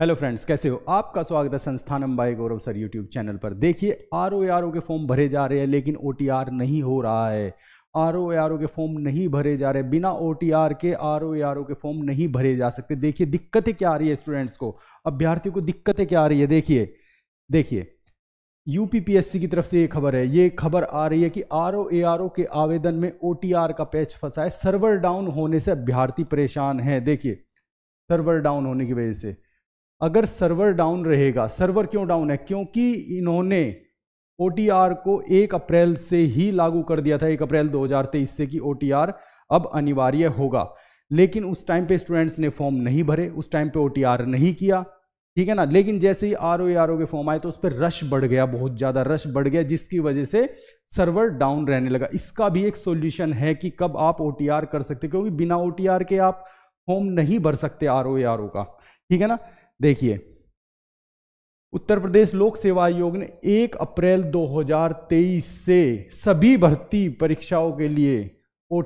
hello friends कैसे हो आपका स्वागत है संस्थान Ambai Gaurav sir YouTube channel पर देखिए आर ओ आर ओ के फॉर्म भरे जा रहे हैं लेकिन ओ टी आर नहीं हो रहा है आर ओ आर ओ के फॉर्म नहीं भरे जा रहे बिना ओ टी आर के आर ओ आर ओ के फॉर्म नहीं भरे जा सकते देखिए दिक्कतें क्या आ रही है स्टूडेंट्स को अभ्यर्थियों को दिक्कतें क्या आ रही है देखिए देखिए यू की तरफ से ये खबर है ये खबर आ रही है कि आर ओ आर ओ के आवेदन में ओ टी आर का पैच फंसा है सर्वर डाउन होने से अभ्यर्थी परेशान है देखिए सर्वर डाउन होने की वजह से अगर सर्वर डाउन रहेगा सर्वर क्यों डाउन है क्योंकि इन्होंने ओ को एक अप्रैल से ही लागू कर दिया था एक अप्रैल 2023 से कि ओ अब अनिवार्य होगा लेकिन उस टाइम पे स्टूडेंट्स ने फॉर्म नहीं भरे उस टाइम पे ओ नहीं किया ठीक है ना लेकिन जैसे ही आर ओ के फॉर्म आए तो उस पर रश बढ़ गया बहुत ज़्यादा रश बढ़ गया जिसकी वजह से सर्वर डाउन रहने लगा इसका भी एक सोल्यूशन है कि कब आप ओ कर सकते क्योंकि बिना ओ के आप फॉर्म नहीं भर सकते आर ओ का ठीक है ना देखिए उत्तर प्रदेश लोक सेवा आयोग ने 1 अप्रैल 2023 से सभी भर्ती परीक्षाओं के लिए ओ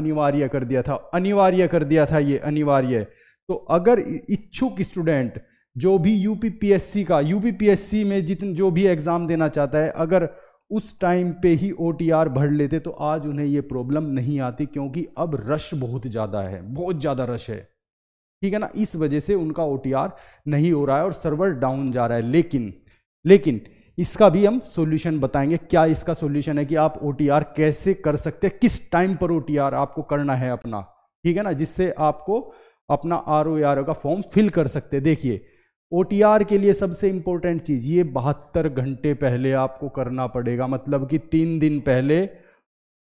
अनिवार्य कर दिया था अनिवार्य कर दिया था ये अनिवार्य तो अगर इच्छुक स्टूडेंट जो भी यू का यू में जितने जो भी एग्ज़ाम देना चाहता है अगर उस टाइम पे ही ओ भर लेते तो आज उन्हें ये प्रॉब्लम नहीं आती क्योंकि अब रश बहुत ज़्यादा है बहुत ज़्यादा रश है ठीक है ना इस वजह से उनका ओ नहीं हो रहा है और सर्वर डाउन जा रहा है लेकिन लेकिन इसका भी हम सॉल्यूशन बताएंगे क्या इसका सॉल्यूशन है कि आप ओ कैसे कर सकते हैं किस टाइम पर ओ आपको करना है अपना ठीक है ना जिससे आपको अपना आर ओ का फॉर्म फिल कर सकते हैं देखिए ओ के लिए सबसे इम्पोर्टेंट चीज़ ये बहत्तर घंटे पहले आपको करना पड़ेगा मतलब कि तीन दिन पहले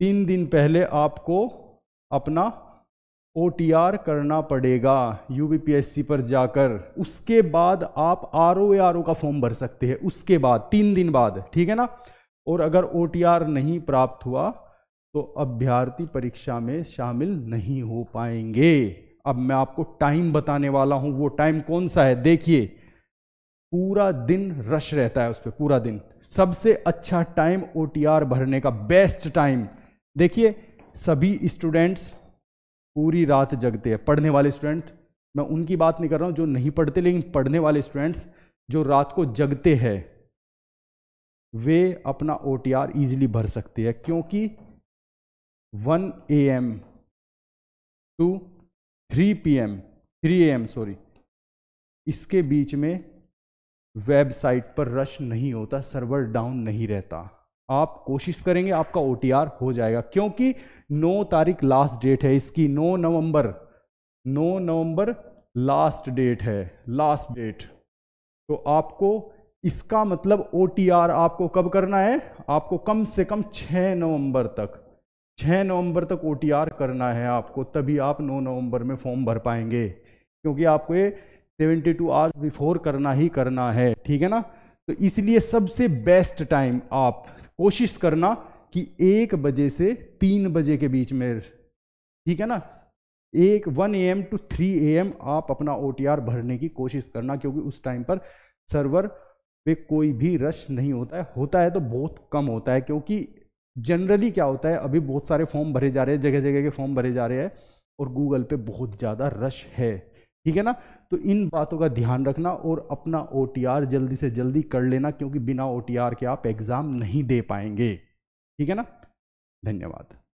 तीन दिन पहले आपको अपना ओ करना पड़ेगा यू पर जाकर उसके बाद आप आर ओ आर ओ का फॉर्म भर सकते हैं उसके बाद तीन दिन बाद ठीक है ना और अगर ओ नहीं प्राप्त हुआ तो अभ्यर्थी परीक्षा में शामिल नहीं हो पाएंगे अब मैं आपको टाइम बताने वाला हूं वो टाइम कौन सा है देखिए पूरा दिन रश रहता है उस पर पूरा दिन सबसे अच्छा टाइम ओ भरने का बेस्ट टाइम देखिए सभी स्टूडेंट्स पूरी रात जगते हैं पढ़ने वाले स्टूडेंट मैं उनकी बात नहीं कर रहा हूँ जो नहीं पढ़ते लेकिन पढ़ने वाले स्टूडेंट्स जो रात को जगते हैं वे अपना ओ टी आर ईजिली भर सकते हैं क्योंकि 1 A M to 3 P M three A M sorry इसके बीच में वेबसाइट पर रश नहीं होता सर्वर डाउन नहीं रहता आप कोशिश करेंगे आपका ओ हो जाएगा क्योंकि 9 तारीख लास्ट डेट है इसकी 9 नवंबर 9 नवंबर लास्ट डेट है लास्ट डेट तो आपको इसका मतलब ओ आपको कब करना है आपको कम से कम 6 नवंबर तक 6 नवंबर तक ओ करना है आपको तभी आप 9 नवंबर में फॉर्म भर पाएंगे क्योंकि आपको ये 72 टू आवर्स बिफोर करना ही करना है ठीक है ना तो इसलिए सबसे बेस्ट टाइम आप कोशिश करना कि एक बजे से तीन बजे के बीच में ठीक है ना एक one A M two three A M आप अपना ओ भरने की कोशिश करना क्योंकि उस टाइम पर सर्वर पे कोई भी रश नहीं होता है होता है तो बहुत कम होता है क्योंकि जनरली क्या होता है अभी बहुत सारे फॉर्म भरे जा रहे हैं जगह जगह के फॉर्म भरे जा रहे हैं और गूगल पे बहुत ज़्यादा रश है ठीक है ना तो इन बातों का ध्यान रखना और अपना ओ जल्दी से जल्दी कर लेना क्योंकि बिना ओ के आप एग्ज़ाम नहीं दे पाएंगे ठीक है ना धन्यवाद